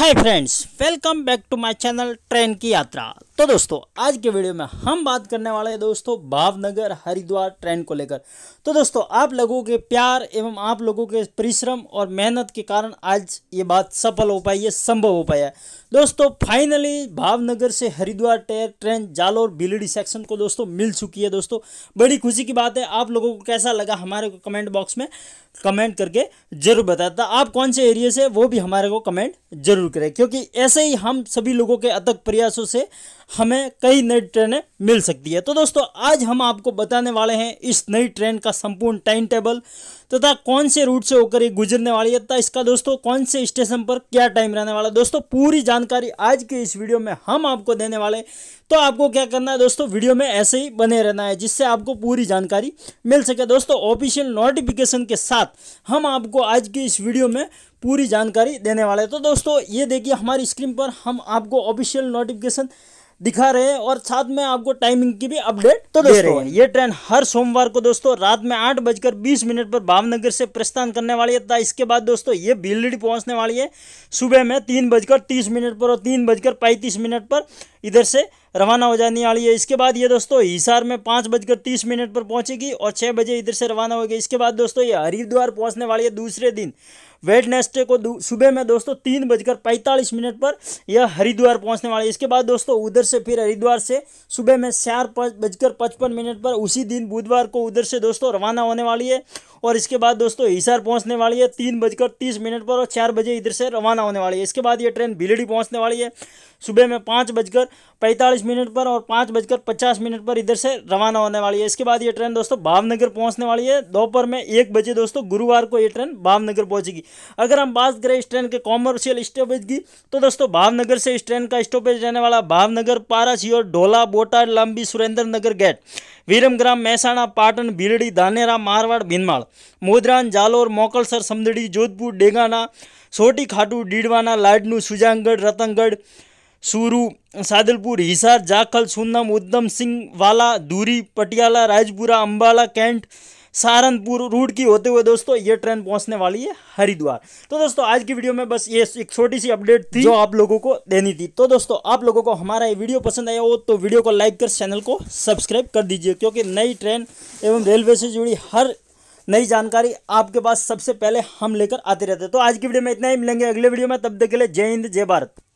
hi friends welcome back to my channel train की यात्रा तो दोस्तों आज के वीडियो में हम बात करने वाले हैं दोस्तों भावनगर हरिद्वार ट्रेन को लेकर तो दोस्तों आप लोगों के प्यार एवं आप लोगों के परिश्रम और मेहनत के कारण आज ये बात सफल हो पाई है संभव हो पाया है दोस्तों फाइनली भावनगर से हरिद्वार टेर ट्रेन जालोर बिलड़ी सेक्शन को दोस्तों मिल चुकी है दोस्तों बड़ी खुशी की बात है आप लोगों को कैसा लगा हमारे को कमेंट बॉक्स में कमेंट करके जरूर बताता तो आप कौन से एरिए से वो भी हमारे को कमेंट जरूर करें क्योंकि ऐसे ही हम सभी लोगों के अथक प्रयासों से हमें कई नई ट्रेनें मिल सकती है तो दोस्तों आज हम आपको बताने वाले हैं इस नई ट्रेन का संपूर्ण टाइम टेबल तथा कौन से रूट से होकर ये गुजरने वाली है तथा इसका दोस्तों कौन से स्टेशन पर क्या टाइम रहने वाला है दोस्तों पूरी जानकारी आज के इस वीडियो में हम आपको देने वाले तो आपको क्या करना है दोस्तों वीडियो में ऐसे ही बने रहना है जिससे आपको पूरी जानकारी मिल सके दोस्तों ऑफिशियल नोटिफिकेशन के साथ हम आपको आज की इस वीडियो में पूरी जानकारी देने वाले हैं तो दोस्तों ये देखिए हमारी स्क्रीन पर हम आपको ऑफिशियल नोटिफिकेशन दिखा रहे हैं और साथ में आपको टाइमिंग की भी अपडेट तो दे रहे हैं ये ट्रेन हर सोमवार को दोस्तों रात में आठ बजकर बीस मिनट पर भावनगर से प्रस्थान करने वाली है तथा इसके बाद दोस्तों ये भीलड़ी पहुंचने वाली है सुबह में तीन बजकर तीस मिनट पर और तीन बजकर पैंतीस मिनट पर इधर से रवाना हो जाने वाली है इसके बाद ये दोस्तों हिसार में पाँच बजकर तीस मिनट पर पहुंचेगी और छः बजे इधर से रवाना होगी इसके बाद दोस्तों ये हरिद्वार पहुंचने वाली है दूसरे दिन वेडनेसडे को सुबह में दोस्तों तीन बजकर पैंतालीस मिनट पर यह हरिद्वार पहुंचने वाली है इसके बाद दोस्तों उधर से फिर हरिद्वार से सुबह में चार बजकर पचपन मिनट पर उसी दिन बुधवार को उधर से दोस्तों रवाना होने वाली है और इसके बाद दोस्तों हिसार पहुंचने वाली है तीन बजकर तीस मिनट पर और चार बजे इधर से रवाना होने वाली है इसके बाद ये ट्रेन भिलड़ी पहुंचने वाली है सुबह में पाँच बजकर पैंतालीस मिनट पर और पाँच बजकर पचास मिनट पर इधर से रवाना होने वाली है इसके बाद ये ट्रेन दोस्तों भावनगर पहुंचने वाली है दोपहर में एक बजे दोस्तों गुरुवार को ये ट्रेन भावनगर पहुंचेगी अगर हम बात करें इस ट्रेन के कॉमर्शियल स्टॉपेज की तो दोस्तों भावनगर से इस ट्रेन का स्टॉपेज रहने वाला भावनगर पारासी और ढोला बोटा लंबी सुरेंद्र नगर गेट वीरमग्राम मेहसाणा पाटन भीलड़ी धानेरा मारवाड़ भीनमाड़ मोदरान जालोर मोकलसर समदड़ी जोधपुर डेगाना छोटी खाटू डीडवाना लाडनू सुजांगढ़ रतनगढ़ सूरू सादलपुर हिसार जाखल सुन्नम उद्धम सिंह वाला दूरी पटियाला राजपुरा अम्बाला कैंट सहारनपुर रूट की होते हुए दोस्तों ये ट्रेन पहुंचने वाली है हरिद्वार तो दोस्तों आज की वीडियो में बस ये एक छोटी सी अपडेट थी जो आप लोगों को देनी थी तो दोस्तों आप लोगों को हमारा ये वीडियो पसंद आया हो तो वीडियो को लाइक कर चैनल को सब्सक्राइब कर दीजिए क्योंकि नई ट्रेन एवं रेलवे से जुड़ी हर नई जानकारी आपके पास सबसे पहले हम लेकर आते रहते तो आज की वीडियो में इतना ही मिलेंगे अगले वीडियो में तब देख ले लिए जय हिंद जय भारत